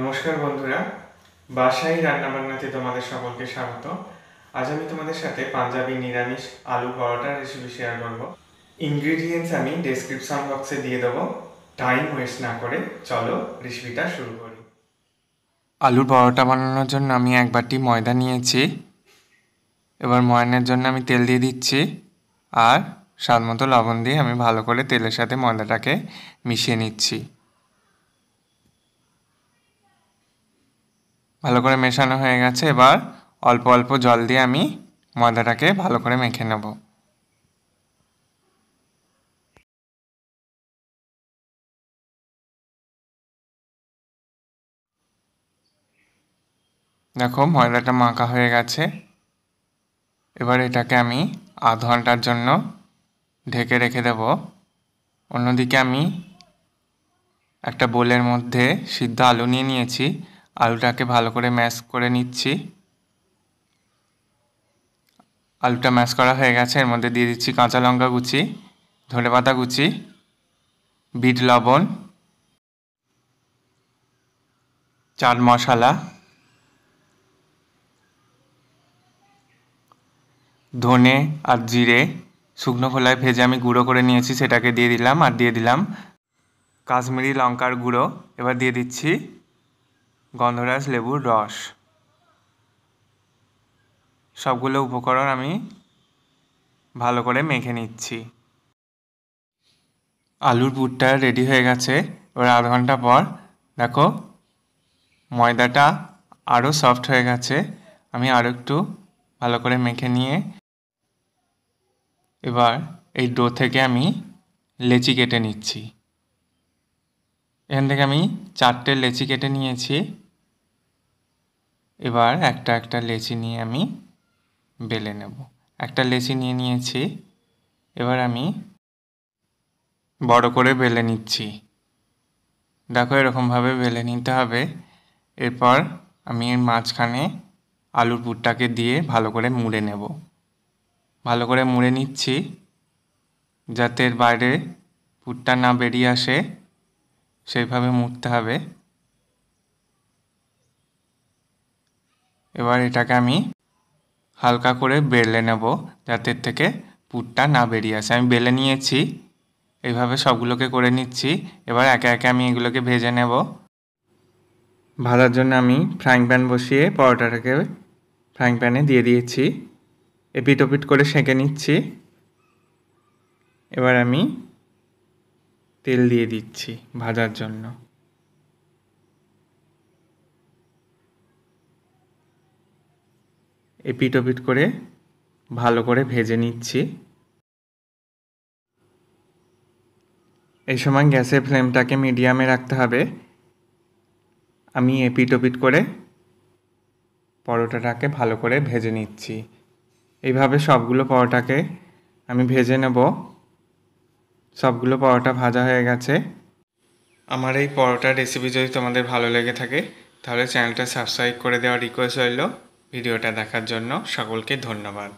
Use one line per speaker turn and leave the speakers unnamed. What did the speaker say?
নমস্কার বন্ধুরা বাসায় রান্নাবান্নাতে তোমাদের সকলকে স্বাগত আজ আমি তোমাদের সাথে পাঞ্জাবি নিরামিষ আলু পরোটার রেসিপি শেয়ার করব ইনগ্রিডিয়েন্টস আমি ডেসক্রিপশন বক্সে দিয়ে দেবো টাইম ওয়েস্ট না করে চলো রেসিপিটা শুরু করি আলুর পরোটা বানানোর জন্য আমি এক বাটি ময়দা নিয়েছি এবার ময়নের জন্য আমি তেল দিয়ে দিচ্ছি আর স্বাদ মতো লবণ দিয়ে আমি ভালো করে তেলের সাথে ময়দাটাকে মিশিয়ে নিচ্ছি ভালো করে মেশানো হয়ে গেছে এবার অল্প অল্প জল দিয়ে আমি ময়দাটাকে ভালো করে মেখে নেব দেখো ময়দাটা মাখা হয়ে গেছে এবার এটাকে আমি আধ ঘন্টার জন্য ঢেকে রেখে দেব অন্যদিকে আমি একটা বোলের মধ্যে সিদ্ধ আলু নিয়ে নিয়েছি আলুটাকে ভালো করে ম্যাশ করে নিচ্ছি আলুটা ম্যাশ করা হয়ে গেছে এর মধ্যে দিয়ে দিচ্ছি কাঁচা লঙ্কা কুচি ধনে পাতা কুচি বিট লবণ চাট মশলা ধনে আর জিরে শুকনো খোলায় ভেজে আমি গুঁড়ো করে নিয়েছি সেটাকে দিয়ে দিলাম আর দিয়ে দিলাম কাশ্মীরি লঙ্কার গুঁড়ো এবার দিয়ে দিচ্ছি গন্ধরাজ লেবুর রস সবগুলো উপকরণ আমি ভালো করে মেখে নিচ্ছি আলুর পুরটা রেডি হয়ে গেছে এবার আধ ঘন্টা পর দেখো ময়দাটা আরও সফট হয়ে গেছে আমি আরও একটু ভালো করে মেখে নিয়ে এবার এই ডো থেকে আমি লেচি কেটে নিচ্ছি এখান থেকে আমি চারটে লেচি কেটে নিয়েছি এবার একটা একটা লেচি নিয়ে আমি বেলে নেব একটা লেচি নিয়ে নিয়েছি এবার আমি বড় করে বেলে নিচ্ছি দেখো এরকমভাবে বেলে নিতে হবে এরপর আমি এর মাঝখানে আলুর পুরটাকে দিয়ে ভালো করে মুড়ে নেব ভালো করে মুড়ে নিচ্ছি যাতে এর বাইরে পুরটা না বেরিয়ে আসে সেইভাবে মুড়তে হবে এবার এটাকে আমি হালকা করে বেলে নেব যাতে থেকে পুটটা না বেরিয়ে আসে আমি বেলে নিয়েছি এইভাবে সবগুলোকে করে নিচ্ছি এবার একে একে আমি এগুলোকে ভেজে নেব ভাজার জন্য আমি ফ্রাইং প্যান বসিয়ে পরোটাটাকে ফ্রাইং প্যানে দিয়ে দিয়েছি এপিট ওপিট করে সেঁকে নিচ্ছি এবার আমি তেল দিয়ে দিচ্ছি ভাজার জন্য এপিটোপিট করে ভালো করে ভেজে নিচ্ছি এই সময় গ্যাসের ফ্লেমটাকে মিডিয়ামে রাখতে হবে আমি এপিটোপিট করে পরোটাটাকে ভালো করে ভেজে নিচ্ছি এইভাবে সবগুলো পরোটাকে আমি ভেজে নেব সবগুলো পরোটা ভাজা হয়ে গেছে আমার এই পরোটার রেসিপি যদি তোমাদের ভালো লেগে থাকে তাহলে চ্যানেলটা সাবস্ক্রাইব করে দেওয়ার রিকোয়েস্ট রইল ভিডিওটা দেখার জন্য সকলকে ধন্যবাদ